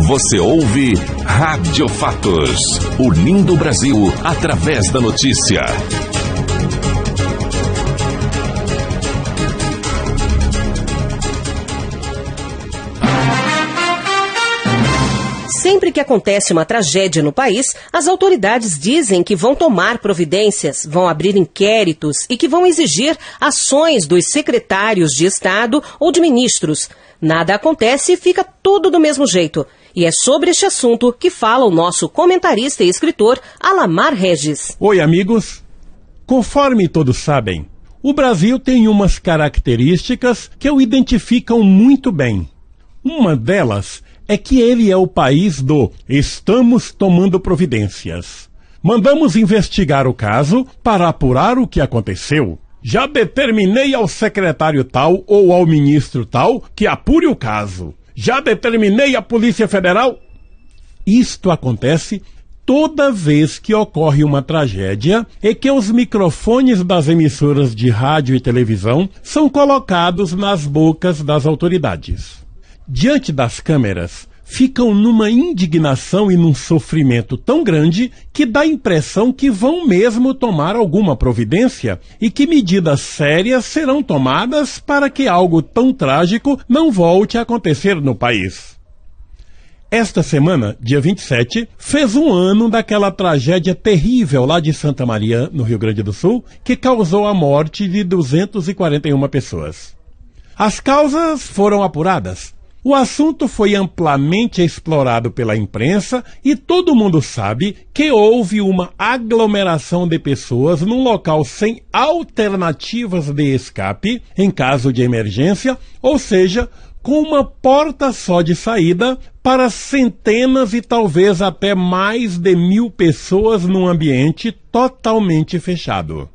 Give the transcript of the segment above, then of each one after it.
Você ouve Rádio Fatos, unindo o Brasil através da notícia. Sempre que acontece uma tragédia no país, as autoridades dizem que vão tomar providências, vão abrir inquéritos e que vão exigir ações dos secretários de Estado ou de ministros. Nada acontece e fica tudo do mesmo jeito. E é sobre este assunto que fala o nosso comentarista e escritor Alamar Regis. Oi, amigos. Conforme todos sabem, o Brasil tem umas características que o identificam muito bem. Uma delas é que ele é o país do estamos tomando providências. Mandamos investigar o caso para apurar o que aconteceu. Já determinei ao secretário tal ou ao ministro tal que apure o caso já determinei a Polícia Federal. Isto acontece toda vez que ocorre uma tragédia e que os microfones das emissoras de rádio e televisão são colocados nas bocas das autoridades. Diante das câmeras, ficam numa indignação e num sofrimento tão grande que dá a impressão que vão mesmo tomar alguma providência e que medidas sérias serão tomadas para que algo tão trágico não volte a acontecer no país. Esta semana, dia 27, fez um ano daquela tragédia terrível lá de Santa Maria, no Rio Grande do Sul, que causou a morte de 241 pessoas. As causas foram apuradas, o assunto foi amplamente explorado pela imprensa e todo mundo sabe que houve uma aglomeração de pessoas num local sem alternativas de escape em caso de emergência, ou seja, com uma porta só de saída para centenas e talvez até mais de mil pessoas num ambiente totalmente fechado.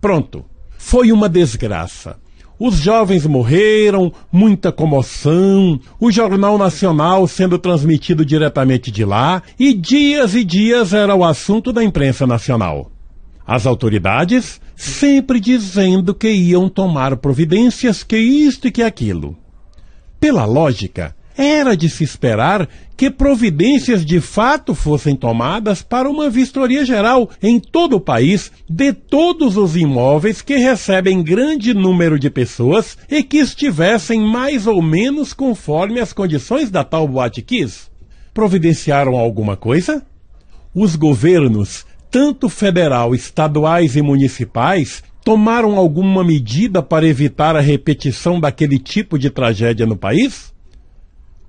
Pronto, foi uma desgraça os jovens morreram, muita comoção, o Jornal Nacional sendo transmitido diretamente de lá, e dias e dias era o assunto da imprensa nacional. As autoridades sempre dizendo que iam tomar providências, que isto e que aquilo. Pela lógica, era de se esperar que providências de fato fossem tomadas para uma vistoria geral em todo o país de todos os imóveis que recebem grande número de pessoas e que estivessem mais ou menos conforme as condições da tal Boate Providenciaram alguma coisa? Os governos, tanto federal, estaduais e municipais, tomaram alguma medida para evitar a repetição daquele tipo de tragédia no país?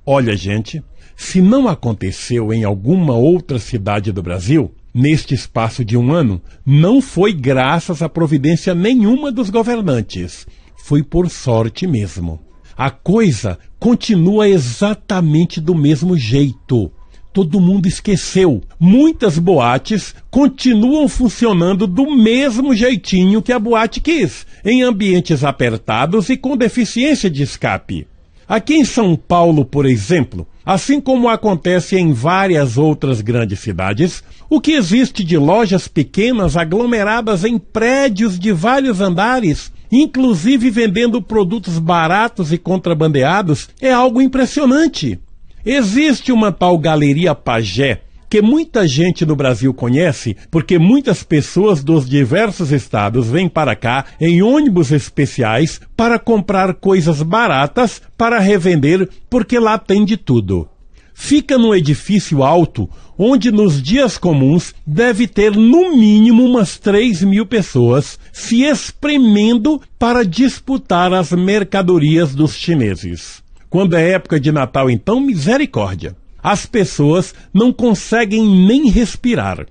Olha, gente, se não aconteceu em alguma outra cidade do Brasil, neste espaço de um ano, não foi graças a providência nenhuma dos governantes. Foi por sorte mesmo. A coisa continua exatamente do mesmo jeito. Todo mundo esqueceu. Muitas boates continuam funcionando do mesmo jeitinho que a boate quis, em ambientes apertados e com deficiência de escape. Aqui em São Paulo, por exemplo, assim como acontece em várias outras grandes cidades, o que existe de lojas pequenas aglomeradas em prédios de vários andares, inclusive vendendo produtos baratos e contrabandeados, é algo impressionante. Existe uma tal Galeria Pajé, que muita gente no Brasil conhece, porque muitas pessoas dos diversos estados vêm para cá em ônibus especiais para comprar coisas baratas para revender, porque lá tem de tudo fica num edifício alto, onde nos dias comuns deve ter no mínimo umas 3 mil pessoas se espremendo para disputar as mercadorias dos chineses. Quando é época de Natal, então, misericórdia! as pessoas não conseguem nem respirar.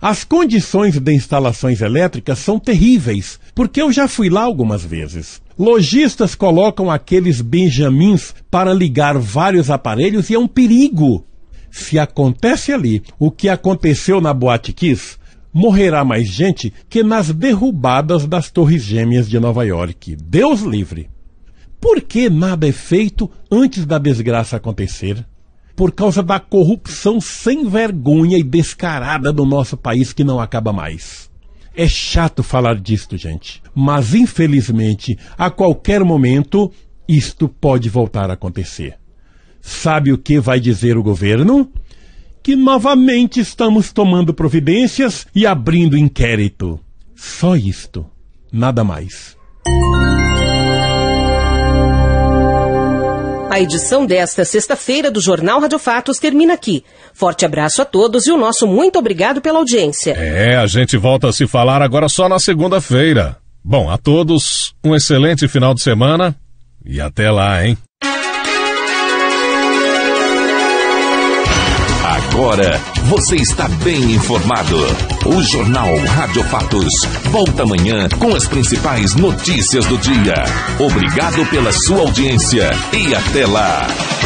As condições de instalações elétricas são terríveis, porque eu já fui lá algumas vezes. Lojistas colocam aqueles benjamins para ligar vários aparelhos e é um perigo. Se acontece ali o que aconteceu na Boate Kiss, morrerá mais gente que nas derrubadas das Torres Gêmeas de Nova York. Deus livre! Por que nada é feito antes da desgraça acontecer? por causa da corrupção sem vergonha e descarada do nosso país que não acaba mais. É chato falar disto, gente, mas infelizmente, a qualquer momento, isto pode voltar a acontecer. Sabe o que vai dizer o governo? Que novamente estamos tomando providências e abrindo inquérito. Só isto, nada mais. A edição desta sexta-feira do Jornal Rádio Fatos termina aqui. Forte abraço a todos e o nosso muito obrigado pela audiência. É, a gente volta a se falar agora só na segunda-feira. Bom, a todos, um excelente final de semana e até lá, hein? Agora você está bem informado. O Jornal Rádio Fatos volta amanhã com as principais notícias do dia. Obrigado pela sua audiência e até lá.